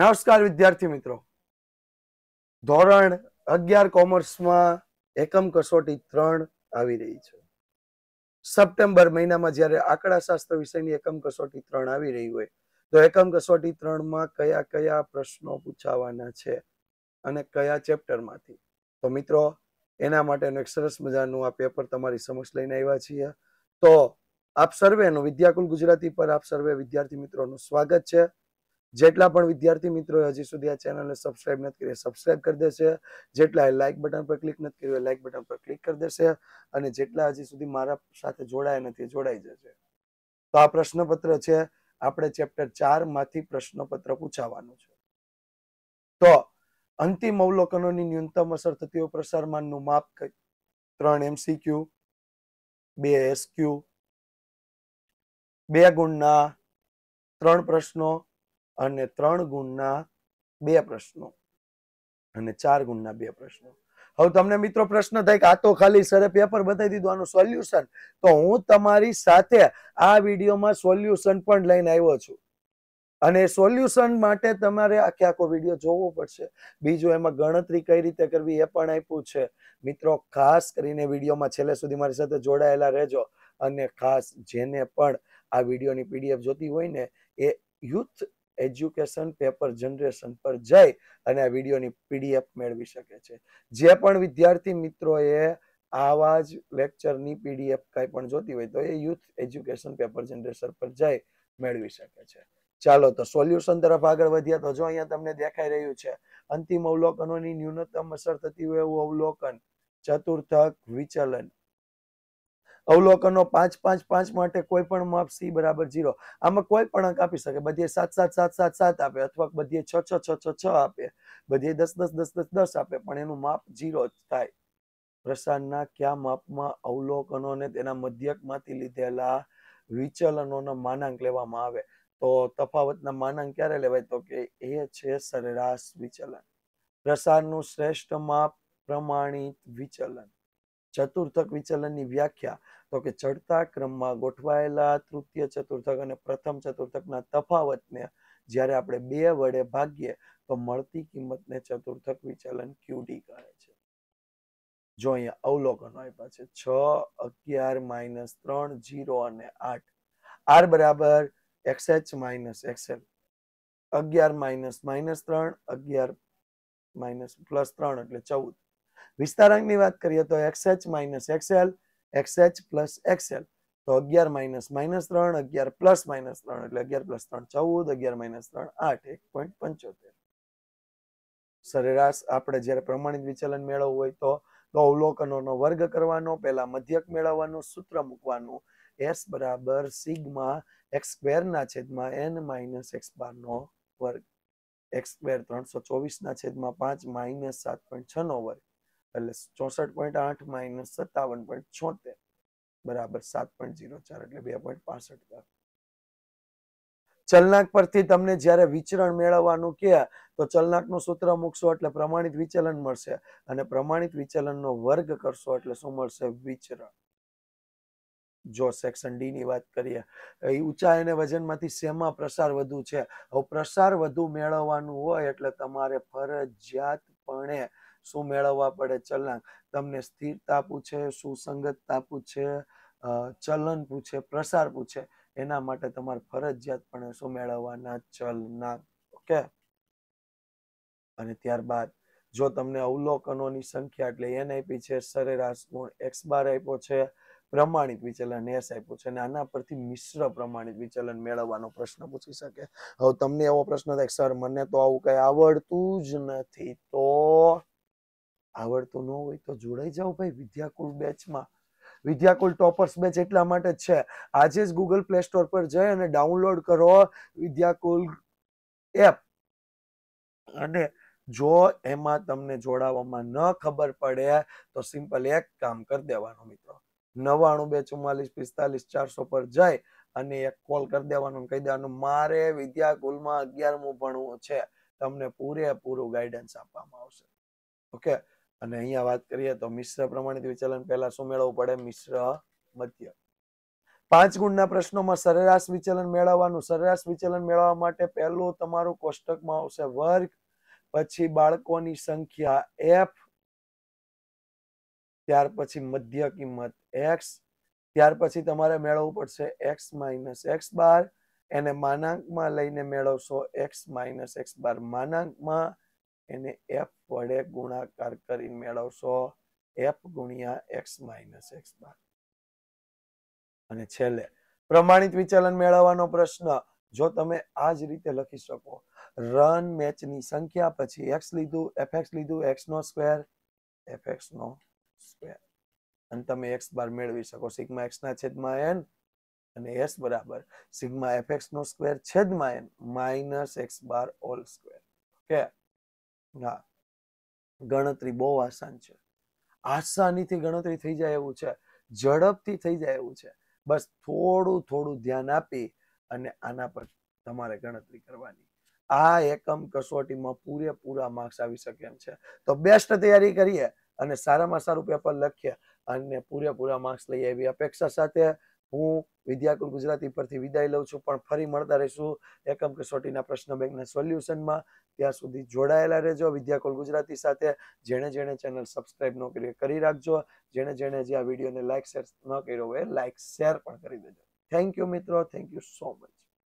નમસ્કાર વિદ્યાર્થી મિત્રો ધોરણ અગિયાર કોમર્સમાં એકમ કસોટી ત્રણ આવી રહી છે સપ્ટેમ્બર મહિનામાં જ્યારે શાસ્ત્ર વિષયની એકમ કસોટી ત્રણ આવી રહી હોય તો એકમ કસોટી ત્રણમાં કયા કયા પ્રશ્નો પૂછાવાના છે અને કયા ચેપ્ટરમાંથી તો મિત્રો એના માટેનું એક સરસ મજાનું આ પેપર તમારી સમક્ષ લઈને આવ્યા છીએ તો આપ સર્વેનું વિદ્યાકુલ ગુજરાતી પર આપ સર્વે વિદ્યાર્થી મિત્રોનું સ્વાગત છે જેટલા પણ વિદ્યાર્થી મિત્રો હજી સુધી આ ચેનલને સબસ્ક્રાઇબ નથી કરી સબસ્ક્રાઇબ કરી દેશે જેટલા લાઇક બટન પર ક્લિક નથી કર્યું લાઇક બટન પર ક્લિક કરી દેશે અને જેટલા હજી સુધી મારા સાથે જોડાયા નથી જોડાઈ જશે તો આ પ્રશ્નપત્ર છે આપણે ચેપ્ટર ચાર માંથી પ્રશ્નપત્ર પૂછાવાનું છે તો અંતિમ અવલોકનોની ન્યૂનતમ અસર થતી હોય પ્રસારમાનનું માપ કઈ ત્રણ એમસીક્યુ બે એસક્યુ બે ગુણના ત્રણ પ્રશ્નો અને ત્રણ ગુણના બે પ્રશ્નો અને ચાર ગુણના બે પ્રશ્નો હવે તમને મિત્રો પ્રશ્ન થાય કે આ તો ખાલી સરે પેપર બતાવી દીધું આનું સોલ્યુશન તો હું તમારી સાથે આ વિડીયોમાં સોલ્યુશન પણ લઈને આવ્યો છું અને સોલ્યુશન માટે તમારે આખે આખો વિડીયો જોવો પડશે બીજું એમાં ગણતરી કઈ રીતે કરવી એ પણ આપ્યું છે મિત્રો ખાસ કરીને વિડીયોમાં છેલ્લે સુધી મારી સાથે જોડાયેલા રહેજો અને ખાસ જેને પણ આ વિડીયોની પીડીએફ જોતી હોય ને એ યુથ એજ્યુકેશન પેપર જનરેશન પર જઈ અને આ વિડીયોની પીડીએફ મેળવી શકે છે જે પણ વિદ્યાર્થી મિત્રોએ આવા જ લેક્ચરની પીડીએફ કાંઈ પણ જોતી હોય તો એ યુથ એજ્યુકેશન પેપર જનરેશન પર જઈ મેળવી શકે છે ચાલો તો સોલ્યુશન તરફ આગળ વધ્યા તો જો અહીંયા તમને દેખાઈ રહ્યું છે અંતિમ અવલોકનોની ન્યૂનતમ અસર થતી હોય એવું અવલોકન ચતુર્થક વિચલન અવલોકનો પાંચ પાંચ પાંચ માટે કોઈ પણ માપ સી બરાબર ઝીરો આમાં કોઈ પણ અંક આપી શકે બધીએ સાત સાત સાત સાત સાત આપે અથવા બધીએ છ છ છ છ છ આપે બધીએ દસ દસ દસ દસ દસ આપે પણ એનું માપ ઝીરો થાય પ્રસાદના કયા માપમાં અવલોકનો ને તેના મધ્યકમાંથી લીધેલા વિચલનોનો માનાંક લેવામાં આવે તો તફાવતના માનાંક ક્યારે લેવાય તો કે એ છે સરેરાશ વિચલન પ્રસારનું શ્રેષ્ઠ માપ પ્રમાણિત વિચલન ચતુર્થક વિચલનની વ્યાખ્યા તો કે ચડતા ક્રમમાં ગોઠવાયેલા તૃતીય ચતુર્થક અને પ્રથમ ચતુર્થકના તફાવતને જ્યારે આપણે બે વડે ભાગીએ તો મળતી કિંમતને ચતુર્થક વિચલન ક્યુડી કહે છે જો અહીંયા અવલોકન આપ્યા છે છ અગિયાર માઇનસ ત્રણ જીરો અને આઠ આર બરાબર એક્સએચ માઇનસ એક્સએલ અગિયાર માઇનસ માઇનસ ત્રણ અગિયાર માઇનસ પ્લસ ત્રણ એટલે ચૌદ વિસ્તારાંકની વાત કરીએ તો XH minus XL XH plus XL તો અગિયાર માઇનસ માઇનસ ત્રણ અગિયાર પ્લસ માઇનસ ત્રણ એટલે અગિયાર પ્લસ ત્રણ ચૌદ અગિયાર માઇનસ ત્રણ આઠ એક પોઈન્ટ પંચોતેર સરેરાશ આપણે જ્યારે પ્રમાણિત વિચલન મેળવવું હોય તો તો અવલોકનોનો વર્ગ કરવાનો પહેલા મધ્યક મેળવવાનું સૂત્ર મૂકવાનું એસ બરાબર સિગ્મા એક્સ સ્ક્વેરના છેદમાં એન માઇનસ એક્સ બાર નો વર્ગ એક્સ સ્ક્વેર ત્રણસો ચોવીસના છેદમાં પાંચ માઇનસ સાત પોઈન્ટ છ નો વર્ગ એટલે ચોસઠ પોઈન્ટ આઠ માઇનસ સત્તાવન પોઈન્ટ છોતેર બરાબર સાત પોઈન્ટ ઝીરો ચાર એટલે બે પોઈન્ટ પાસઠ ટકા ચલનાંક પરથી તમને જયારે વિચરણ મેળવવાનું કે તો નું સૂત્ર મૂકશો એટલે પ્રમાણિત વિચલન મળશે અને પ્રમાણિત વિચલન નો વર્ગ કરશો એટલે શું મળશે વિચરણ જો સેક્શન ડી ની વાત કરીએ એ ઊંચાઈ અને માંથી શેમાં પ્રસાર વધુ છે હવે પ્રસાર વધુ મેળવવાનું હોય એટલે તમારે ફરજિયાતપણે શું મેળવવા પડે ચલણાંક તમને સ્થિરતા પૂછે સુસંગતતા પૂછે ચલન પૂછે પ્રસાર પૂછે એના માટે તમારે ફરજિયાતપણે શું મેળવવાના ચલણાંક ઓકે અને ત્યારબાદ જો તમને અવલોકનોની સંખ્યા એટલે એન આપી છે સરેરાશ ગુણ એક્સ બાર આપ્યો છે પ્રમાણિત વિચલન એસ આપ્યું છે અને આના પરથી મિશ્ર પ્રમાણિત વિચલન મેળવવાનો પ્રશ્ન પૂછી શકે હવે તમને એવો પ્રશ્ન થાય સર મને તો આવું કઈ આવડતું જ નથી તો આવડતું ન હોય તો જોડાઈ જાઓ ભાઈ વિદ્યાકુલ બેચમાં વિદ્યાકુલ ટોપર્સ બેચ એટલા માટે છે આજે જ ગૂગલ પ્લે સ્ટોર પર જઈ અને ડાઉનલોડ કરો વિદ્યાકુલ એપ અને જો એમાં તમને જોડાવામાં ન ખબર પડે તો સિમ્પલ એક કામ કરી દેવાનું મિત્રો નવાણું બે ચુમ્માલીસ પિસ્તાલીસ ચારસો પર જઈ અને એક કોલ કરી દેવાનું કહી દેવાનું મારે વિદ્યાકુલમાં અગિયારમું ભણવું છે તમને પૂરેપૂરું ગાઈડન્સ આપવામાં આવશે ઓકે અને અહીંયા વાત કરીએ તો મિશ્ર પ્રમાણિત વિચલન પહેલા શું મેળવવું પડે મિશ્ર મધ્ય પાંચ ગુણના પ્રશ્નોમાં સરેરાશ વિચલન મેળવવાનું સરેરાશ વિચલન મેળવવા માટે પહેલું તમારું કોષ્ટકમાં આવશે વર્ગ પછી બાળકોની સંખ્યા એફ ત્યાર પછી મધ્ય કિંમત એક્સ ત્યાર પછી તમારે મેળવવું પડશે એક્સ માઇનસ એક્સ બાર એને માનાંકમાં લઈને મેળવશો એક્સ માઇનસ એક્સ બાર માનાંકમાં એને એફ વડે ગુણાકાર કરી મેળવશો એફ ગુણ્યા એક્સ માઇનસ એક્સ બાર અને છેલ્લે પ્રમાણિત વિચલન મેળવવાનો પ્રશ્ન જો તમે આ જ રીતે લખી શકો રન મેચની સંખ્યા પછી એક્સ લીધું એફ એક્સ લીધું એક્સ નો સ્કવેર એફ એક્સ નો સ્ક્વેર અને તમે એક્સ બાર મેળવી શકો સિગ્મા એક્સ ના છેદમાં એન અને એસ બરાબર સિગ્મા એક્સ નો સ્ક્વેર છેદમાં N minus X bar all square okay ના ગણતરી બહુ આસાન છે આસાનીથી ગણતરી થઈ જાય એવું છે ઝડપથી થઈ જાય એવું છે બસ થોડું થોડું ધ્યાન આપી અને આના પર તમારે ગણતરી કરવાની આ એકમ કસોટીમાં પૂરેપૂરા માર્ક્સ આવી શકે એમ છે તો બેસ્ટ તૈયારી કરીએ અને સારામાં સારું પેપર લખીએ અને પૂરેપૂરા માર્ક્સ લઈએ એવી અપેક્ષા સાથે હું વિદ્યાકુલ ગુજરાતી પરથી વિદાય લઉં છું પણ ફરી મળતા રહીશું એકમ કસોટીના પ્રશ્ન બેંકના સોલ્યુશનમાં ત્યાં સુધી જોડાયેલા રહેજો વિદ્યાકુલ ગુજરાતી સાથે જેણે જેણે ચેનલ સબસ્ક્રાઇબ ન કરી કરી રાખજો જેણે જેણે જે આ વિડીયોને લાઇક શેર ન કર્યો હોય લાઇક શેર પણ કરી દેજો થેન્ક યુ મિત્રો થેન્ક યુ સો મચ